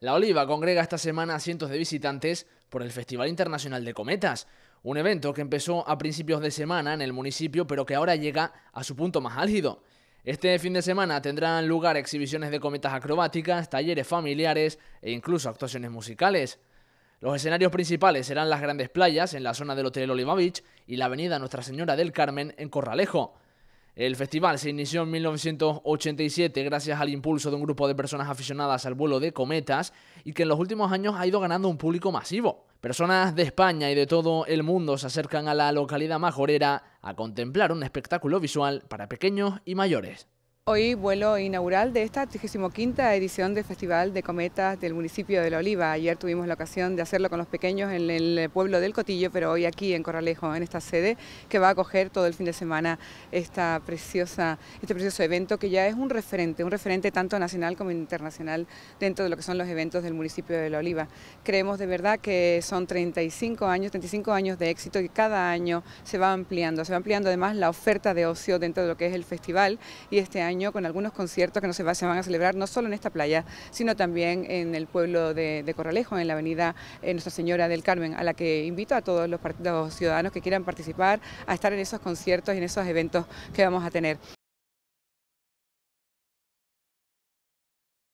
La Oliva congrega esta semana a cientos de visitantes por el Festival Internacional de Cometas, un evento que empezó a principios de semana en el municipio pero que ahora llega a su punto más álgido. Este fin de semana tendrán lugar exhibiciones de cometas acrobáticas, talleres familiares e incluso actuaciones musicales. Los escenarios principales serán las grandes playas en la zona del Hotel Oliva Beach y la avenida Nuestra Señora del Carmen en Corralejo. El festival se inició en 1987 gracias al impulso de un grupo de personas aficionadas al vuelo de cometas y que en los últimos años ha ido ganando un público masivo. Personas de España y de todo el mundo se acercan a la localidad majorera a contemplar un espectáculo visual para pequeños y mayores. Hoy vuelo inaugural de esta 35 edición del Festival de Cometas del municipio de La Oliva. Ayer tuvimos la ocasión de hacerlo con los pequeños en el eh, pueblo del Cotillo, pero hoy aquí en Corralejo, en esta sede que va a acoger todo el fin de semana esta preciosa, este precioso evento que ya es un referente, un referente tanto nacional como internacional dentro de lo que son los eventos del municipio de La Oliva. Creemos de verdad que son 35 años, 35 años de éxito y cada año se va ampliando, se va ampliando además la oferta de ocio dentro de lo que es el festival y este año con algunos conciertos que no se, van a celebrar no solo en esta playa, sino también en el pueblo de, Corralejo, en la avenida eh, Nuestra Señora del Carmen, a la que invito a todos los, los ciudadanos que quieran participar a estar en esos conciertos y en esos eventos que vamos a tener.